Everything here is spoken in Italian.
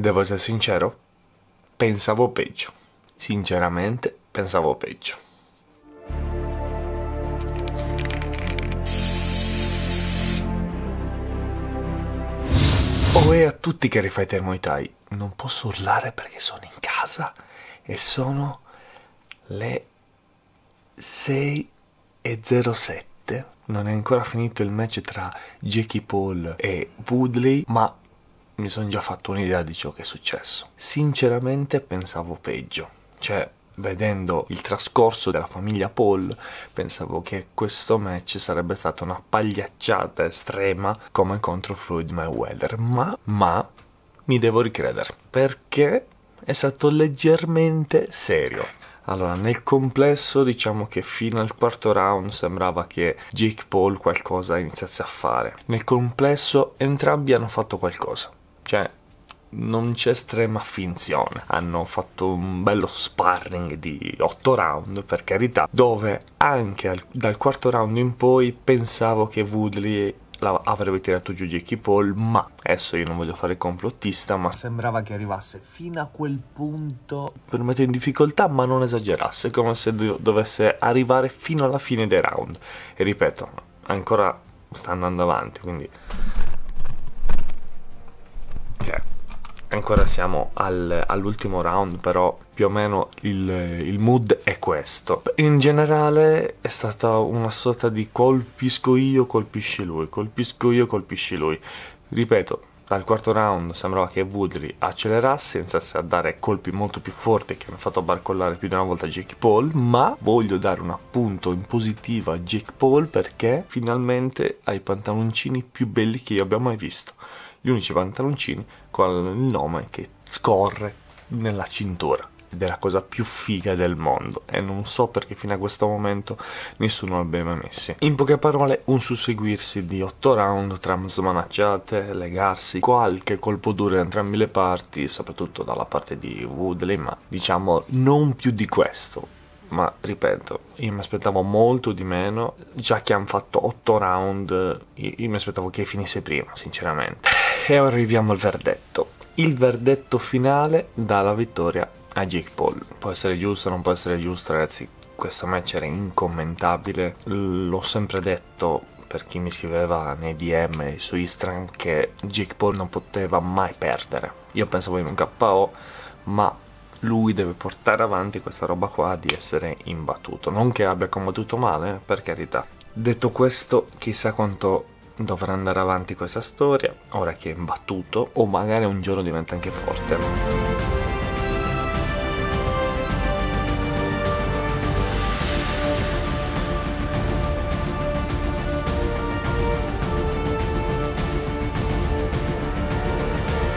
Devo essere sincero, pensavo peggio. Sinceramente, pensavo peggio. Oh, e a tutti che rifai Muay Thai, non posso urlare perché sono in casa e sono le 6.07. Non è ancora finito il match tra Jackie Paul e Woodley, ma mi sono già fatto un'idea di ciò che è successo. Sinceramente pensavo peggio, cioè vedendo il trascorso della famiglia Paul, pensavo che questo match sarebbe stata una pagliacciata estrema come contro Floyd Mayweather, ma, ma mi devo ricredere, perché è stato leggermente serio. Allora, nel complesso diciamo che fino al quarto round sembrava che Jake Paul qualcosa iniziasse a fare. Nel complesso entrambi hanno fatto qualcosa cioè non c'è estrema finzione. Hanno fatto un bello sparring di 8 round, per carità, dove anche al, dal quarto round in poi pensavo che Woodley avrebbe tirato giù Jackie Paul, ma adesso io non voglio fare complottista, ma sembrava che arrivasse fino a quel punto per mettere in difficoltà, ma non esagerasse, come se do dovesse arrivare fino alla fine dei round. E ripeto, ancora sta andando avanti, quindi Ancora siamo al, all'ultimo round, però più o meno il, il, mood è questo. In generale è stata una sorta di colpisco io, colpisci lui, colpisco io, colpisci lui. Ripeto, dal quarto round sembrava che Woodley accelerasse, iniziasse a dare colpi molto più forti che hanno fatto barcollare più di una volta Jake Paul, ma voglio dare un appunto in positivo a Jake Paul perché finalmente ha i pantaloncini più belli che io abbia mai visto gli unici pantaloncini con il nome che scorre nella cintura ed è la cosa più figa del mondo e non so perché fino a questo momento nessuno l'abbia mai messi. In poche parole un susseguirsi di 8 round tra smanacciate, legarsi, qualche colpo duro da entrambe le parti, soprattutto dalla parte di Woodley, ma diciamo non più di questo ma ripeto, io mi aspettavo molto di meno, già che hanno fatto 8 round, io, io mi aspettavo che finisse prima, sinceramente. E arriviamo al verdetto. Il verdetto finale dà la vittoria a Jake Paul. Può essere giusto, non può essere giusto, ragazzi. Questo match era incommentabile, l'ho sempre detto per chi mi scriveva nei DM e su Instagram che Jake Paul non poteva mai perdere. Io pensavo in un KO, ma lui deve portare avanti questa roba qua di essere imbattuto. Non che abbia combattuto male, eh, per carità. Detto questo, chissà quanto dovrà andare avanti questa storia, ora che è imbattuto, o magari un giorno diventa anche forte.